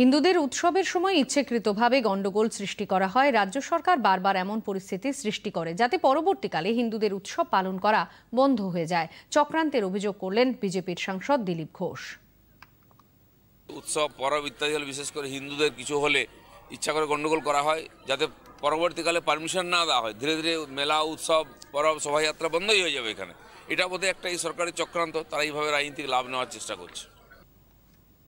হিন্দুদের উৎসবের সময় ইচ্ছেকৃতভাবে গণ্ডগোল সৃষ্টি করা হয় রাজ্য সরকার বারবার এমন পরিস্থিতি সৃষ্টি করে যাতে পরবর্তীকালে হিন্দুদের উৎসব পালন করা বন্ধ হয়ে যায় চক্রান্তের অভিযোগ করলেন বিজেপির সাংসদ দিলীপ ঘোষ উৎসব পরব ইত্যাদি হলে বিশেষ করে হিন্দুদের কিছু হলে ইচ্ছা করে গণ্ডগোল করা হয় যাতে পরবর্তীকালে পারমিশন না দেওয়া হয় ধীরে ধীরে মেলা উৎসব পরব শোভাযাত্রা বন্ধই হয়ে যাবে এখানে এটা বোধহয় একটা এই সরকারি চক্রান্ত তারা এইভাবে রাজনীতিক লাভ নেওয়ার চেষ্টা করছে